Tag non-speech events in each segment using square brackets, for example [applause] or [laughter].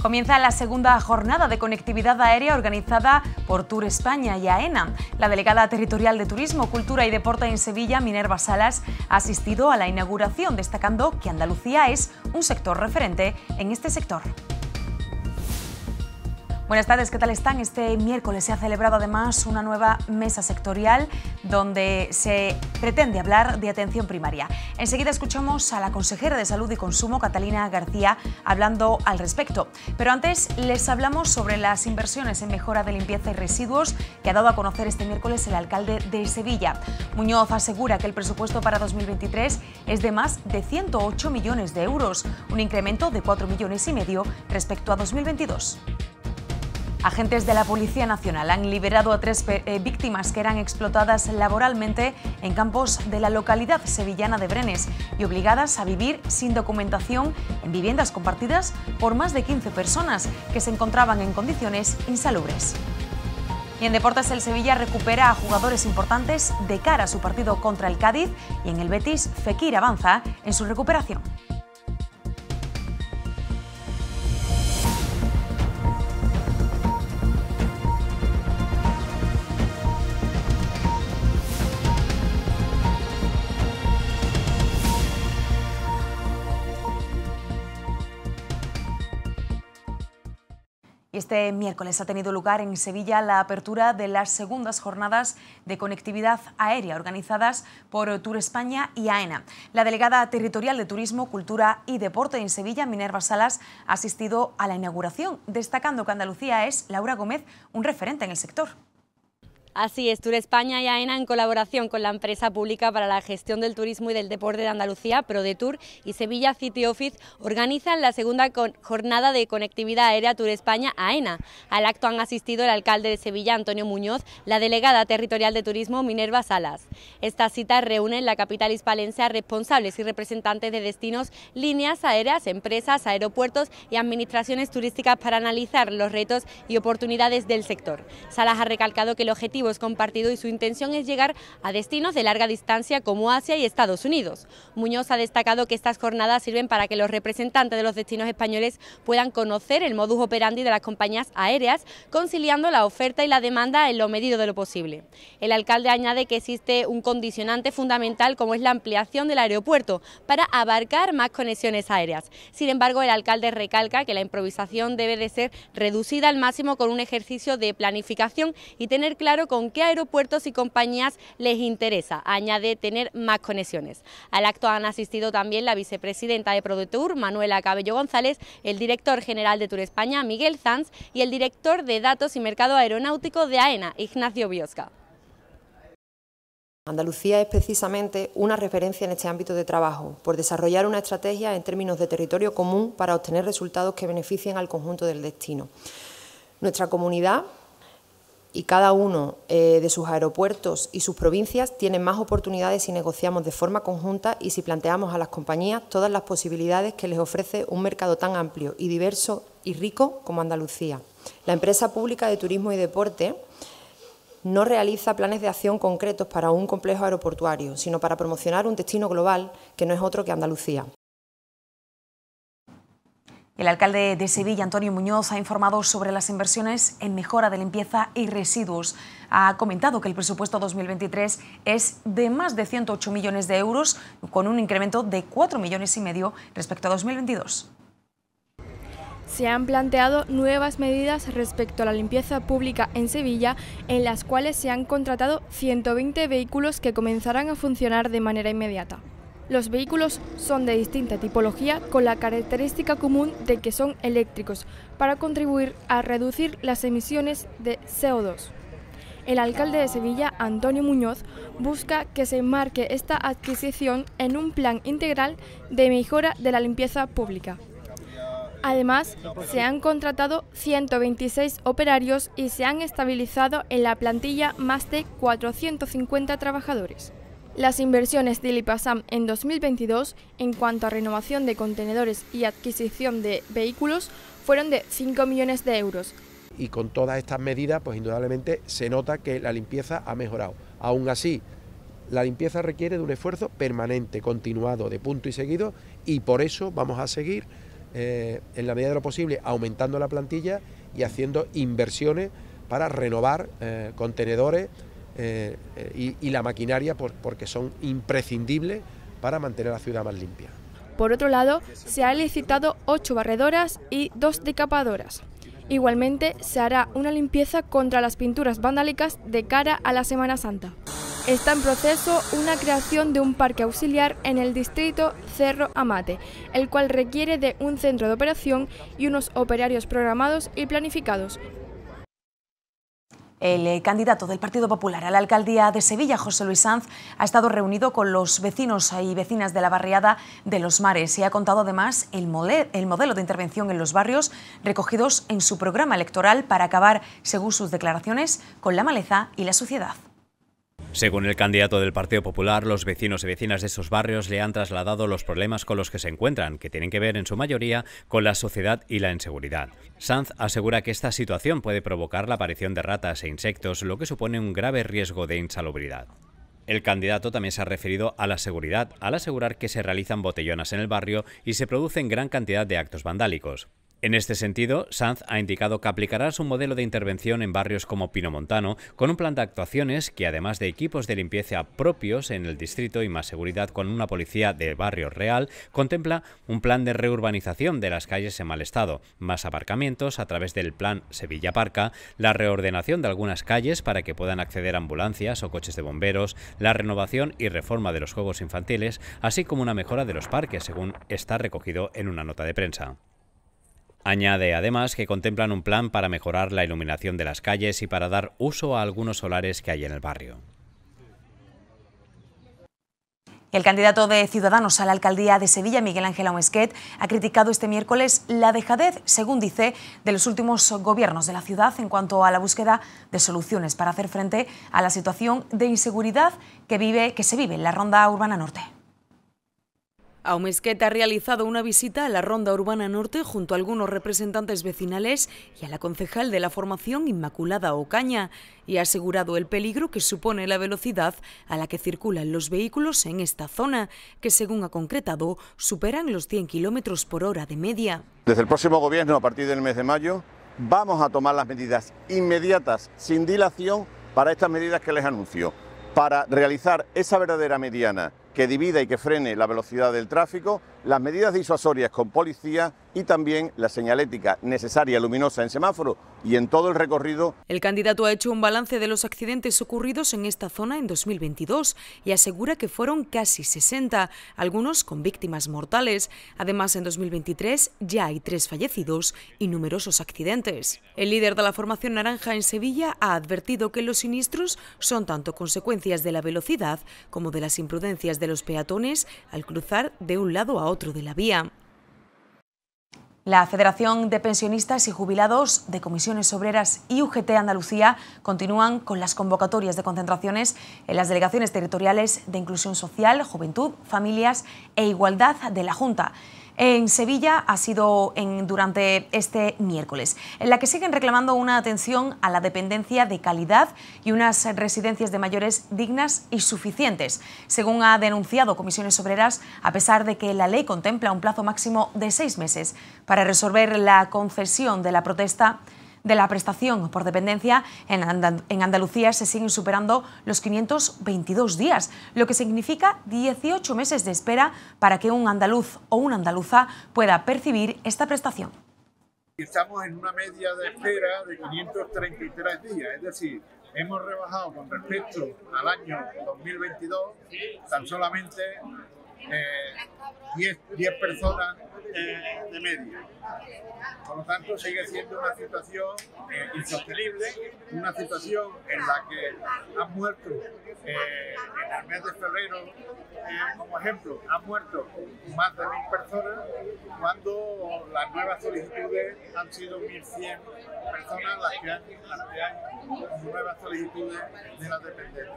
Comienza la segunda jornada de conectividad aérea organizada por Tour España y AENA. La delegada territorial de Turismo, Cultura y Deporte en Sevilla, Minerva Salas, ha asistido a la inauguración, destacando que Andalucía es un sector referente en este sector. Buenas tardes, ¿qué tal están? Este miércoles se ha celebrado además una nueva mesa sectorial donde se pretende hablar de atención primaria. Enseguida escuchamos a la consejera de Salud y Consumo, Catalina García, hablando al respecto. Pero antes les hablamos sobre las inversiones en mejora de limpieza y residuos que ha dado a conocer este miércoles el alcalde de Sevilla. Muñoz asegura que el presupuesto para 2023 es de más de 108 millones de euros, un incremento de 4 millones y medio respecto a 2022. Agentes de la Policía Nacional han liberado a tres eh, víctimas que eran explotadas laboralmente en campos de la localidad sevillana de Brenes y obligadas a vivir sin documentación en viviendas compartidas por más de 15 personas que se encontraban en condiciones insalubres. Y en deportes el Sevilla recupera a jugadores importantes de cara a su partido contra el Cádiz y en el Betis Fekir avanza en su recuperación. Este miércoles ha tenido lugar en Sevilla la apertura de las segundas jornadas de conectividad aérea organizadas por Tour España y AENA. La delegada territorial de Turismo, Cultura y Deporte en Sevilla, Minerva Salas, ha asistido a la inauguración, destacando que Andalucía es, Laura Gómez, un referente en el sector. Así es, Tour España y AENA en colaboración con la empresa pública para la gestión del turismo y del deporte de Andalucía, ProDetour y Sevilla City Office organizan la segunda jornada de conectividad aérea Tour España AENA. Al acto han asistido el alcalde de Sevilla, Antonio Muñoz, la delegada territorial de turismo, Minerva Salas. Esta cita reúne en la capital hispalense a responsables y representantes de destinos, líneas aéreas, empresas, aeropuertos y administraciones turísticas para analizar los retos y oportunidades del sector. Salas ha recalcado que el objetivo es compartido y su intención es llegar a destinos de larga distancia como Asia y Estados Unidos. Muñoz ha destacado que estas jornadas sirven para que los representantes de los destinos españoles puedan conocer el modus operandi de las compañías aéreas, conciliando la oferta y la demanda en lo medido de lo posible. El alcalde añade que existe un condicionante fundamental como es la ampliación del aeropuerto para abarcar más conexiones aéreas. Sin embargo, el alcalde recalca que la improvisación debe de ser reducida al máximo con un ejercicio de planificación y tener claro cómo con qué aeropuertos y compañías les interesa. Añade tener más conexiones. Al acto han asistido también la vicepresidenta de ProDetour, Manuela Cabello González, el director general de Tour España, Miguel Zanz, y el director de Datos y Mercado Aeronáutico de AENA, Ignacio Biosca. Andalucía es precisamente una referencia en este ámbito de trabajo, por desarrollar una estrategia en términos de territorio común para obtener resultados que beneficien al conjunto del destino. Nuestra comunidad y cada uno eh, de sus aeropuertos y sus provincias tiene más oportunidades si negociamos de forma conjunta y si planteamos a las compañías todas las posibilidades que les ofrece un mercado tan amplio y diverso y rico como Andalucía. La empresa pública de turismo y deporte no realiza planes de acción concretos para un complejo aeroportuario, sino para promocionar un destino global que no es otro que Andalucía. El alcalde de Sevilla, Antonio Muñoz, ha informado sobre las inversiones en mejora de limpieza y residuos. Ha comentado que el presupuesto 2023 es de más de 108 millones de euros, con un incremento de 4 millones y medio respecto a 2022. Se han planteado nuevas medidas respecto a la limpieza pública en Sevilla, en las cuales se han contratado 120 vehículos que comenzarán a funcionar de manera inmediata. Los vehículos son de distinta tipología con la característica común de que son eléctricos para contribuir a reducir las emisiones de CO2. El alcalde de Sevilla, Antonio Muñoz, busca que se enmarque esta adquisición en un plan integral de mejora de la limpieza pública. Además, se han contratado 126 operarios y se han estabilizado en la plantilla más de 450 trabajadores. Las inversiones de Lipasam en 2022 en cuanto a renovación de contenedores y adquisición de vehículos fueron de 5 millones de euros. Y con todas estas medidas, pues indudablemente se nota que la limpieza ha mejorado. Aún así, la limpieza requiere de un esfuerzo permanente, continuado, de punto y seguido, y por eso vamos a seguir, eh, en la medida de lo posible, aumentando la plantilla y haciendo inversiones para renovar eh, contenedores, eh, eh, y, la maquinaria porque son imprescindibles para mantener la ciudad más limpia. Por otro lado, se han licitado ocho barredoras y dos decapadoras. Igualmente, se hará una limpieza contra las pinturas vandálicas de cara a la Semana Santa. Está en proceso una creación de un parque auxiliar en el distrito Cerro Amate, el cual requiere de un centro de operación y unos operarios programados y planificados, el eh, candidato del Partido Popular a la alcaldía de Sevilla, José Luis Sanz, ha estado reunido con los vecinos y vecinas de la barriada de Los Mares y ha contado además el, modelo de intervención en los barrios recogidos en su programa electoral para acabar, según sus declaraciones, con la maleza y la suciedad. Según el candidato del Partido Popular, los vecinos y vecinas de esos barrios le han trasladado los problemas con los que se encuentran, que tienen que ver en su mayoría con la sociedad y la inseguridad. Sanz asegura que esta situación puede provocar la aparición de ratas e insectos, lo que supone un grave riesgo de insalubridad. El candidato también se ha referido a la seguridad, al asegurar que se realizan botellonas en el barrio y se producen gran cantidad de actos vandálicos. En este sentido, Sanz ha indicado que aplicará su modelo de intervención en barrios como Pinomontano, con un plan de actuaciones que, además de equipos de limpieza propios en el distrito y más seguridad con una policía de barrio real, contempla un plan de reurbanización de las calles en mal estado, más aparcamientos a través del plan Sevilla Parca, la reordenación de algunas calles para que puedan acceder ambulancias o coches de bomberos, la renovación y reforma de los juegos infantiles, así como una mejora de los parques, según está recogido en una nota de prensa. Añade además que contemplan un plan para mejorar la iluminación de las calles y para dar uso a algunos solares que hay en el barrio. El candidato de Ciudadanos a la alcaldía de Sevilla, Miguel Ángel Aumesquet, ha criticado este miércoles la dejadez, según dice, de los últimos gobiernos de la ciudad en cuanto a la búsqueda de soluciones para hacer frente a la situación de inseguridad que, vive, que se vive en la ronda urbana norte. Aumesqueta ha realizado una visita a la Ronda Urbana Norte junto a algunos representantes vecinales y a la concejal de la formación Inmaculada Ocaña y ha asegurado el peligro que supone la velocidad a la que circulan los vehículos en esta zona, que según ha concretado superan los 100 kilómetros por hora de media. Desde el próximo gobierno, a partir del mes de mayo, vamos a tomar las medidas inmediatas, sin dilación, para estas medidas que les anuncio, para realizar esa verdadera mediana que divida y que frene la velocidad del tráfico las medidas disuasorias con policía y también la señalética necesaria luminosa en semáforo y en todo el recorrido. El candidato ha hecho un balance de los accidentes ocurridos en esta zona en 2022 y asegura que fueron casi 60, algunos con víctimas mortales. Además, en 2023 ya hay tres fallecidos y numerosos accidentes. El líder de la formación naranja en Sevilla ha advertido que los siniestros son tanto consecuencias de la velocidad como de las imprudencias de los peatones al cruzar de un lado a otro de la vía. La Federación de Pensionistas y Jubilados de Comisiones Obreras y UGT Andalucía continúan con las convocatorias de concentraciones en las delegaciones territoriales de Inclusión Social, Juventud, Familias e Igualdad de la Junta en Sevilla ha sido durante este miércoles, en la que siguen reclamando una atención a la dependencia de calidad y unas residencias de mayores dignas y suficientes, según ha denunciado Comisiones Obreras, a pesar de que la ley contempla un plazo máximo de seis meses para resolver la concesión de la protesta de la prestación por dependencia en, Andalucía se siguen superando los 522 días, lo que significa 18 meses de espera para que un andaluz o una andaluza pueda percibir esta prestación. Estamos en una media de espera de 533 días, es decir, hemos rebajado con respecto al año 2022 tan solamente 10, eh, personas eh, de media. Por lo tanto, sigue siendo una situación eh, insostenible, una situación en la que han muerto en el mes de febrero, como ejemplo, han muerto más de mil personas, cuando las nuevas solicitudes han sido 1.100 personas las que han, las nuevas solicitudes de la dependencia.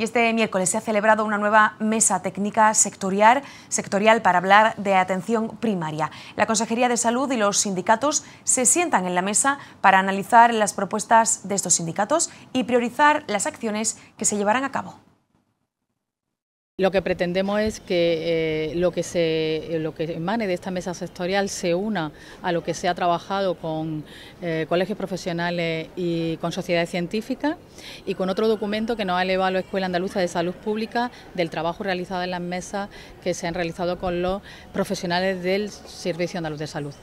Y este miércoles se ha celebrado una nueva mesa técnica sectorial, sectorial para hablar de atención primaria. La Consejería de Salud y los sindicatos se sientan en la mesa para analizar las propuestas de estos sindicatos y priorizar las acciones que se llevarán a cabo. Lo que pretendemos es que eh, lo, que se, eh, lo que emane de esta mesa sectorial se una a lo que se ha trabajado con eh, colegios profesionales y con sociedades científicas y con otro documento que nos ha elevado la Escuela Andaluza de Salud Pública del trabajo realizado en las mesas que se han realizado con los profesionales del Servicio Andaluz de Salud.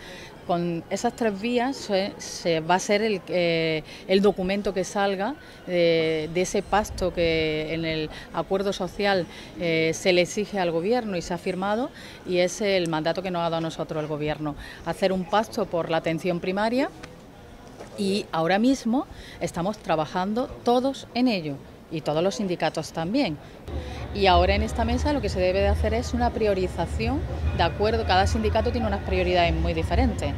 Con esas tres vías se, va a ser eh, el, documento que salga de, ese pasto que en el acuerdo social eh, se le exige al gobierno y se ha firmado y es el mandato que nos ha dado a nosotros el gobierno, hacer un pasto por la atención primaria y ahora mismo estamos trabajando todos en ello y todos los sindicatos también. Y ahora en esta mesa lo que se debe de hacer es una priorización, de acuerdo, cada sindicato tiene unas prioridades muy diferentes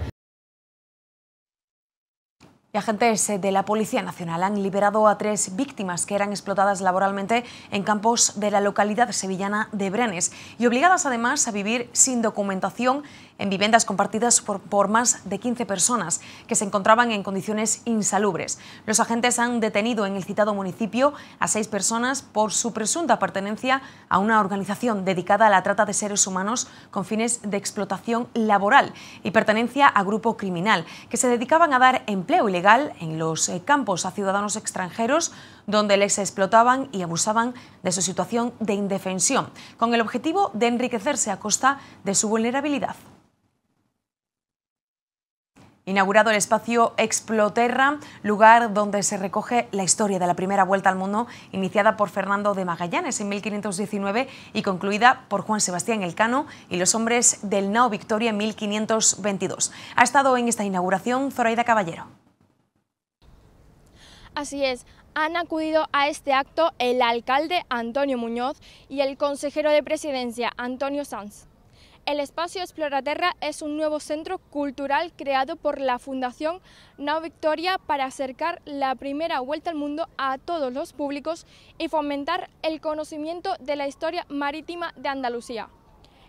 agentes de la Policía Nacional han liberado a tres víctimas que eran explotadas laboralmente en campos de la localidad sevillana de Brenes y obligadas además a vivir sin documentación en viviendas compartidas por, por, más de 15 personas que se encontraban en condiciones insalubres. Los agentes han detenido en el citado municipio a seis personas por su presunta pertenencia a una organización dedicada a la trata de seres humanos con fines de explotación laboral y pertenencia a grupo criminal, que se dedicaban a dar empleo ilegal en los eh, campos a ciudadanos extranjeros donde les explotaban y abusaban de su situación de indefensión, con el objetivo de enriquecerse a costa de su vulnerabilidad. Inaugurado el espacio Exploterra, lugar donde se recoge la historia de la primera vuelta al mundo, iniciada por Fernando de Magallanes en 1519 y concluida por Juan Sebastián Elcano y los hombres del Nao Victoria en 1522. Ha estado en esta inauguración Zoraida Caballero. Así es, han acudido a este acto el alcalde Antonio Muñoz y el consejero de presidencia Antonio Sanz. El espacio Exploraterra es un nuevo centro cultural creado por la Fundación Now Victoria para acercar la primera vuelta al mundo a todos los públicos y fomentar el conocimiento de la historia marítima de Andalucía.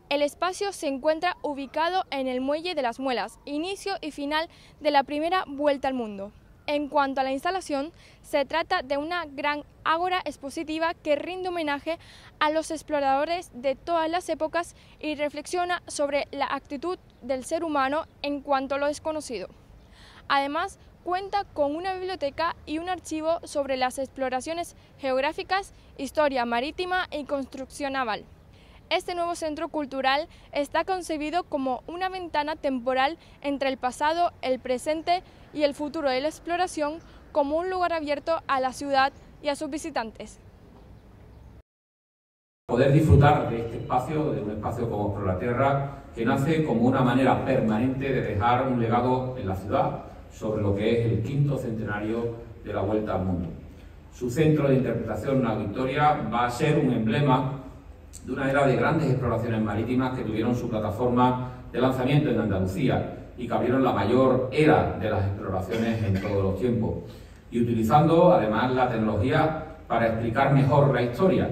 El espacio se encuentra ubicado en el Muelle de las Muelas, inicio y final de la primera vuelta al mundo. En cuanto a la instalación, se trata de una gran ágora expositiva que rinde homenaje a los exploradores de todas las épocas y reflexiona sobre la actitud del ser humano en cuanto a lo desconocido. Además, cuenta con una biblioteca y un archivo sobre las exploraciones geográficas, historia marítima y construcción naval. Este nuevo centro cultural está concebido como una ventana temporal entre el pasado, el presente y el futuro de la exploración, como un lugar abierto a la ciudad y a sus visitantes. Poder disfrutar de este espacio, de un espacio como Por la Tierra, que nace como una manera permanente de dejar un legado en la ciudad sobre lo que es el quinto centenario de la Vuelta al Mundo. Su centro de interpretación, la Victoria, va a ser un emblema de una era de grandes exploraciones marítimas que tuvieron su plataforma de lanzamiento en Andalucía y que abrieron la mayor era de las exploraciones en todos los tiempos, y utilizando además la tecnología para explicar mejor la historia,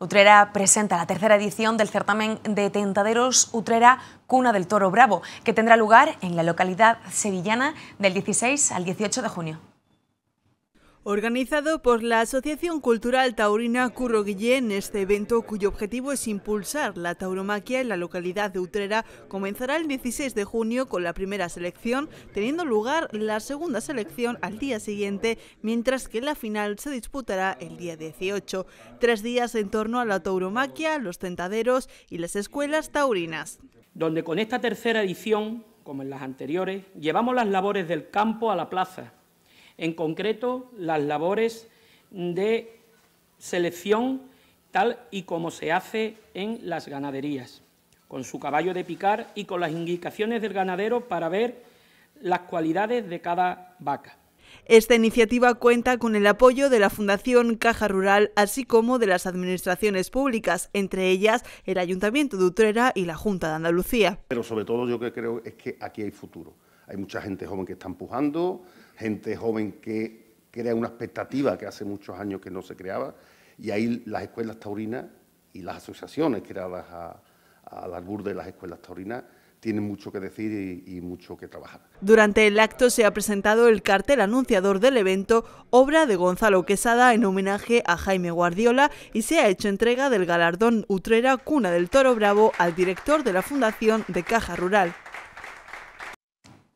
Utrera presenta la tercera edición del certamen de tentaderos Utrera Cuna del Toro Bravo, que tendrá lugar en la localidad sevillana del 16 al 18 de junio. Organizado por la Asociación Cultural Taurina Curro Guillén, este evento, cuyo objetivo es impulsar la tauromaquia en la localidad de Utrera, comenzará el 16 de junio con la primera selección, teniendo lugar la segunda selección al día siguiente, mientras que la final se disputará el día 18. Tres días en torno a la tauromaquia, los tentaderos y las escuelas taurinas. Donde con esta tercera edición, como en las anteriores, llevamos las labores del campo a la plaza en concreto las labores de selección tal y como se hace en las ganaderías, con su caballo de picar y con las indicaciones del ganadero para ver las cualidades de cada vaca. Esta iniciativa cuenta con el apoyo de la Fundación Caja Rural, así como de las administraciones públicas, entre ellas el Ayuntamiento de Utrera y la Junta de Andalucía. Pero sobre todo yo que creo es que aquí hay futuro. Hay mucha gente joven que está empujando, gente joven que crea una expectativa que hace muchos años que no se creaba, y ahí las escuelas taurinas y las asociaciones creadas al albur de las escuelas taurinas tienen mucho que decir y, y, mucho que trabajar. Durante el acto se ha presentado el cartel anunciador del evento, obra de Gonzalo Quesada en homenaje a Jaime Guardiola y se ha hecho entrega del galardón Utrera Cuna del Toro Bravo al director de la Fundación de Caja Rural.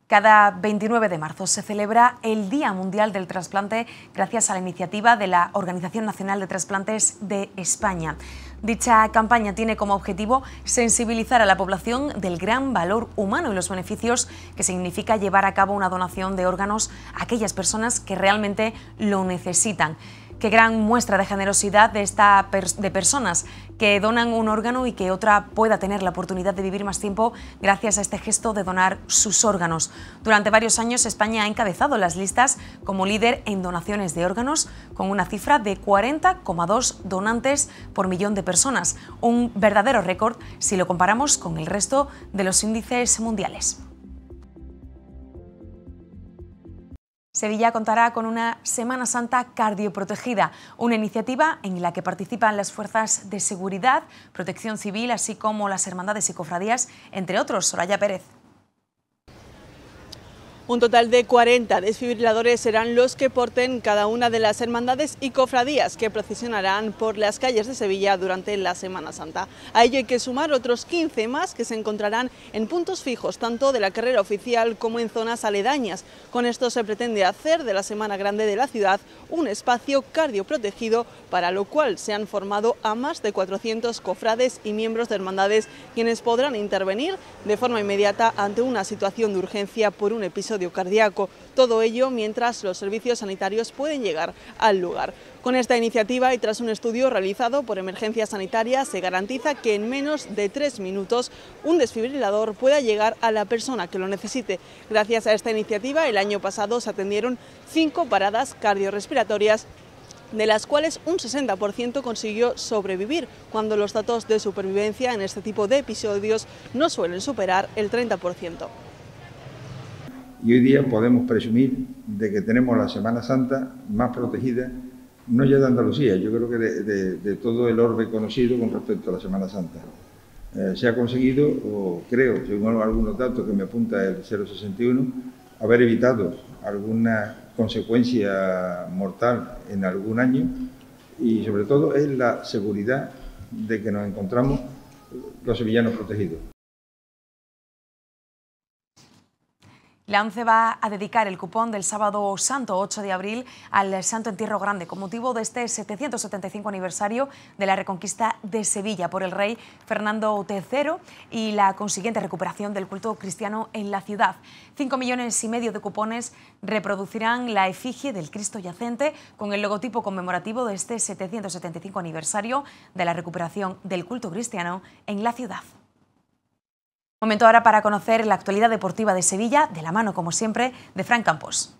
Cada 29 de marzo se celebra el Día Mundial del Trasplante gracias a la iniciativa de la Organización Nacional de Trasplantes de España. Dicha campaña tiene como objetivo sensibilizar a la población del gran valor humano y los beneficios que significa llevar a cabo una donación de órganos a aquellas personas que realmente lo necesitan. Qué gran muestra de generosidad de, esta personas que donan un órgano y que otra pueda tener la oportunidad de vivir más tiempo gracias a este gesto de donar sus órganos. Durante varios años España ha encabezado las listas como líder en donaciones de órganos con una cifra de 40,2 donantes por millón de personas, un verdadero récord si lo comparamos con el resto de los índices mundiales. Sevilla contará con una Semana Santa cardioprotegida, una iniciativa en la que participan las fuerzas de seguridad, protección civil, así como las hermandades y cofradías, entre otros. Soraya Pérez. Un total de 40 desfibriladores serán los que porten cada una de las hermandades y cofradías que procesionarán por las calles de Sevilla durante la Semana Santa. A ello hay que sumar otros 15 más que se encontrarán en puntos fijos tanto de la carrera oficial como en zonas aledañas. Con esto se pretende hacer de la Semana Grande de la ciudad un espacio cardioprotegido para lo cual se han formado a más de 400 cofrades y miembros de hermandades quienes podrán intervenir de forma inmediata ante una situación de urgencia por un episodio cardiaco. Todo ello mientras los servicios sanitarios pueden llegar al lugar. Con esta iniciativa y tras un estudio realizado por Emergencia Sanitaria, se garantiza que en menos de tres minutos un desfibrilador pueda llegar a la persona que lo necesite. Gracias a esta iniciativa, el año pasado se atendieron cinco paradas cardiorrespiratorias de las cuales un 60% consiguió sobrevivir, cuando los datos de supervivencia en este tipo de episodios no suelen superar el 30% y hoy día podemos presumir de que tenemos la Semana Santa más protegida, no ya de Andalucía, yo creo que de, todo el orbe conocido con respecto a la Semana Santa. Eh, se ha conseguido, o creo, según algunos datos que me apunta el 061, haber evitado alguna consecuencia mortal en algún año y sobre todo es la seguridad de que nos encontramos los sevillanos protegidos. La ONCE va a dedicar el cupón del sábado santo 8 de abril al Santo Entierro Grande con motivo de este 775 aniversario de la reconquista de Sevilla por el rey Fernando III y la consiguiente recuperación del culto cristiano en la ciudad. Cinco millones y medio de cupones reproducirán la efigie del Cristo yacente con el logotipo conmemorativo de este 775 aniversario de la recuperación del culto cristiano en la ciudad. Momento ahora para conocer la actualidad deportiva de Sevilla, de la mano, como siempre, de Frank Campos.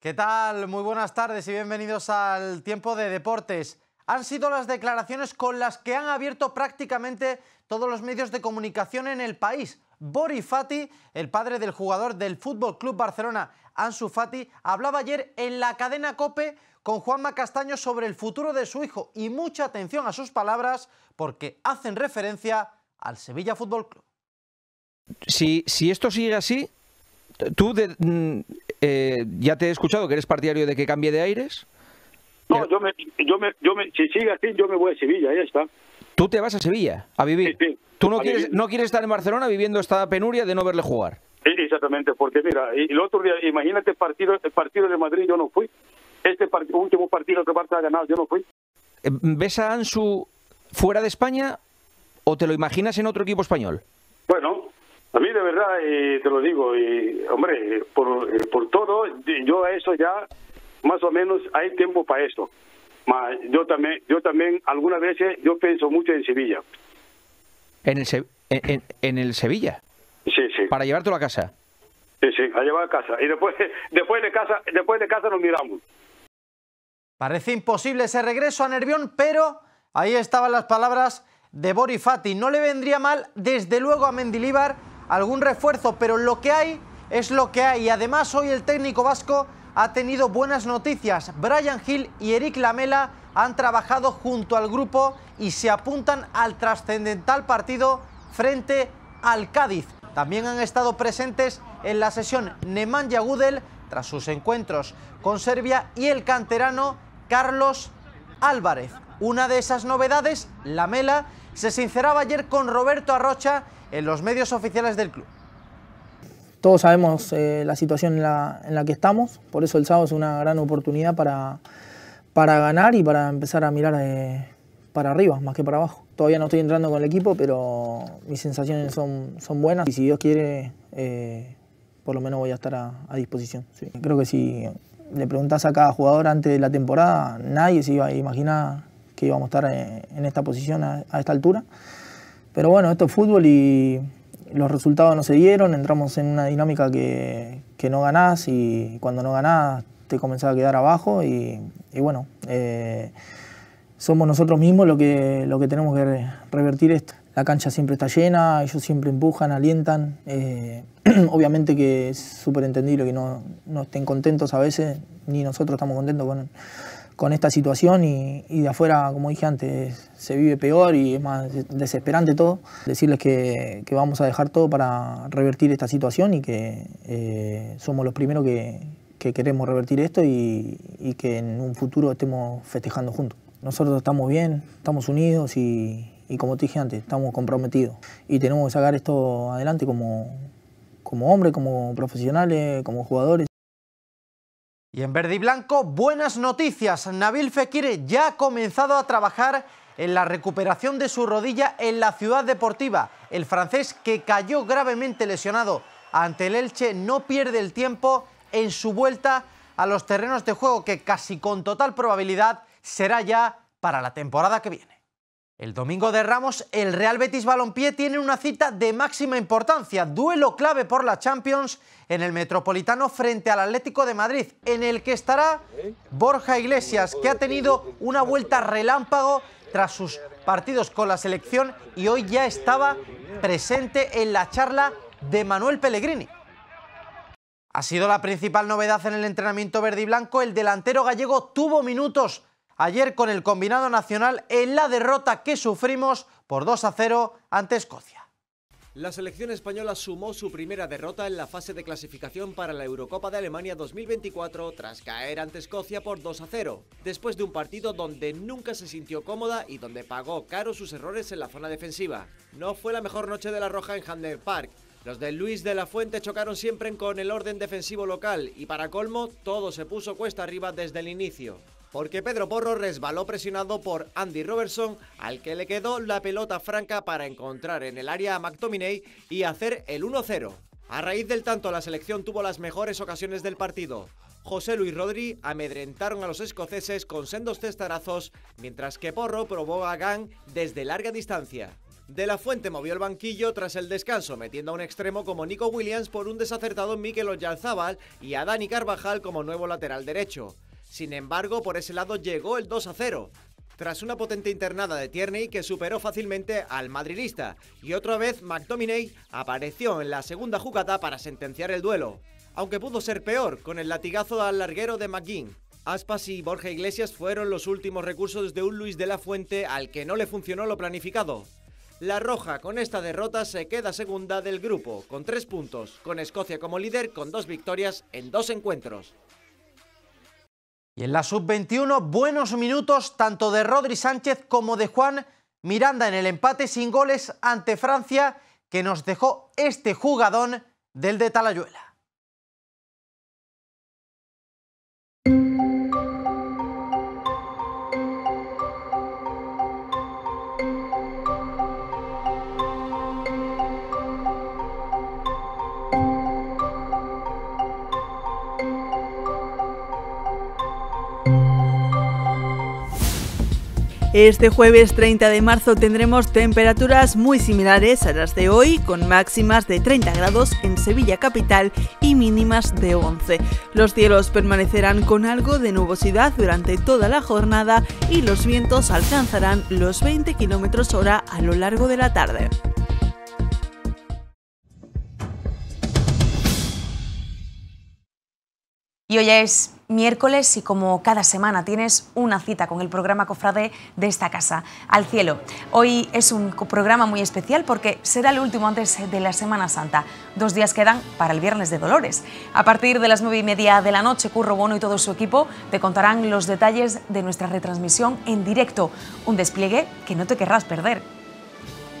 ¿Qué tal? Muy buenas tardes y bienvenidos al Tiempo de Deportes han sido las declaraciones con las que han abierto prácticamente todos los medios de comunicación en el país. Bori Fati, el padre del jugador del Fútbol Club Barcelona, Ansu Fati, hablaba ayer en la cadena Cope con Juanma Castaño sobre el futuro de su hijo y mucha atención a sus palabras porque hacen referencia al Sevilla Fútbol Club. Si, si esto sigue así, tú mm, eh, ya te he escuchado que eres partidario de que cambie de aires. No, yo me, yo me, si sigue así, yo me voy a Sevilla, ya está. ¿Tú te vas a Sevilla a vivir? Sí, sí, ¿Tú no quieres, no quieres estar en Barcelona viviendo esta penuria de no verle jugar? Sí, exactamente, porque mira, el otro día, imagínate el partido, de Madrid, yo no fui. Este último partido que Barça ha ganado, yo no fui. Eh, ¿Ves a Ansu fuera de España o te lo imaginas en otro equipo español? Bueno, a mí de verdad, y eh, te lo digo, eh, hombre, por, por todo, yo a eso ya más o menos hay tiempo para esto. yo también, yo también algunas veces yo pienso mucho en Sevilla. ¿En el, Sevilla? Sí, sí. ¿Para llevártelo a casa? Sí, sí, a llevar a casa. Y después, [laughs] después, de, casa, después de casa nos miramos. Parece imposible ese regreso a Nervión, pero ahí estaban las palabras de Fati No le vendría mal, desde luego, a Mendilíbar algún refuerzo, pero lo que hay es lo que hay. Y además hoy el técnico vasco ha tenido buenas noticias. Brian Hill y Eric Lamela han trabajado junto al grupo y se apuntan al trascendental partido frente al Cádiz. También han estado presentes en la sesión Nemanja Gudel tras sus encuentros con Serbia y el canterano Carlos Álvarez. Una de esas novedades, Lamela, se sinceraba ayer con Roberto Arrocha en los medios oficiales del club. Todos sabemos eh, la situación en la, en la, que estamos, por eso el sábado es una gran oportunidad para, para ganar y para empezar a mirar eh, para arriba, más que para abajo. Todavía no estoy entrando con el equipo, pero mis sensaciones son, son buenas y si Dios quiere, eh, por lo menos voy a estar a, disposición. Sí. Creo que si le preguntas a cada jugador antes de la temporada, nadie se iba a imaginar que íbamos a estar en esta posición a esta altura. Pero bueno, esto es fútbol y los resultados no se dieron, entramos en una dinámica que, no ganás y cuando no ganás te comenzaba a quedar abajo y, bueno, eh, somos nosotros mismos lo que, lo que tenemos que revertir esto. La cancha siempre está llena, ellos siempre empujan, alientan. Eh, [clears throat] obviamente que es súper entendible que no, no estén contentos a veces, ni nosotros estamos contentos con, con esta situación y, de afuera, como dije antes, se vive peor y es más desesperante todo. Decirles que, vamos a dejar todo para revertir esta situación y que eh, somos los primeros que, queremos revertir esto y, que en un futuro estemos festejando juntos. Nosotros estamos bien, estamos unidos y, como te dije antes, estamos comprometidos y tenemos que sacar esto adelante como, como hombres, como profesionales, como jugadores. Y en verde y blanco, buenas noticias. Nabil Fekir ya ha comenzado a trabajar en la recuperación de su rodilla en la ciudad deportiva. El francés, que cayó gravemente lesionado ante el Elche, no pierde el tiempo en su vuelta a los terrenos de juego, que casi con total probabilidad será ya para la temporada que viene. El domingo de Ramos, el Real Betis Balompié tiene una cita de máxima importancia, duelo clave por la Champions en el Metropolitano frente al Atlético de Madrid, en el que estará Borja Iglesias, que ha tenido una vuelta relámpago tras sus partidos con la selección y hoy ya estaba presente en la charla de Manuel Pellegrini. Ha sido la principal novedad en el entrenamiento verde y blanco, el delantero gallego tuvo minutos ayer con el combinado nacional en la derrota que sufrimos por 2 a 0 ante Escocia. La selección española sumó su primera derrota en la fase de clasificación para la Eurocopa de Alemania 2024 tras caer ante Escocia por 2 a 0, después de un partido donde nunca se sintió cómoda y donde pagó caro sus errores en la zona defensiva. No fue la mejor noche de la Roja en Hampden Park. Los de Luis de la Fuente chocaron siempre con el orden defensivo local y para colmo todo se puso cuesta arriba desde el inicio porque Pedro Porro resbaló presionado por Andy Robertson, al que le quedó la pelota franca para encontrar en el área a McTominay y hacer el 1-0. A raíz del tanto, la selección tuvo las mejores ocasiones del partido. José Luis Rodri amedrentaron a los escoceses con sendos testarazos, mientras que Porro probó a Gang desde larga distancia. De la Fuente movió el banquillo tras el descanso, metiendo a un extremo como Nico Williams por un desacertado Mikel Oyarzabal y a Dani Carvajal como nuevo lateral derecho. Sin embargo, por ese lado llegó el 2 a 0 tras una potente internada de Tierney que superó fácilmente al madridista. Y otra vez McDominay apareció en la segunda jugada para sentenciar el duelo, aunque pudo ser peor con el latigazo al larguero de McGinn. Aspas y Borja Iglesias fueron los últimos recursos de un Luis de la Fuente al que no le funcionó lo planificado. La Roja con esta derrota se queda segunda del grupo, con tres puntos, con Escocia como líder con dos victorias en dos encuentros. Y en la sub-21, buenos minutos tanto de Rodri Sánchez como de Juan Miranda en el empate sin goles ante Francia que nos dejó este jugadón del de Talayuela. Este jueves 30 de marzo tendremos temperaturas muy similares a las de hoy, con máximas de 30 grados en Sevilla capital y mínimas de 11. Los cielos permanecerán con algo de nubosidad durante toda la jornada y los vientos alcanzarán los 20 km hora a lo largo de la tarde. Y hoy es miércoles y como cada semana tienes una cita con el programa Cofrade de esta casa, Al Cielo. Hoy es un programa muy especial porque será el último antes de la Semana Santa. Dos días quedan para el Viernes de Dolores. A partir de las nueve y media de la noche, Curro Bono y todo su equipo te contarán los detalles de nuestra retransmisión en directo. Un despliegue que no te querrás perder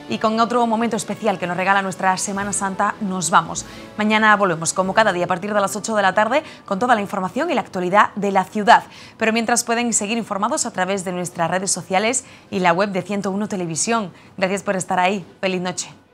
y con otro momento especial que nos regala nuestra Semana Santa, nos vamos. Mañana volvemos, como cada día, a partir de las 8 de la tarde, con toda la información y la actualidad de la ciudad. Pero mientras pueden seguir informados a través de nuestras redes sociales y la web de 101 Televisión. Gracias por estar ahí. Feliz noche.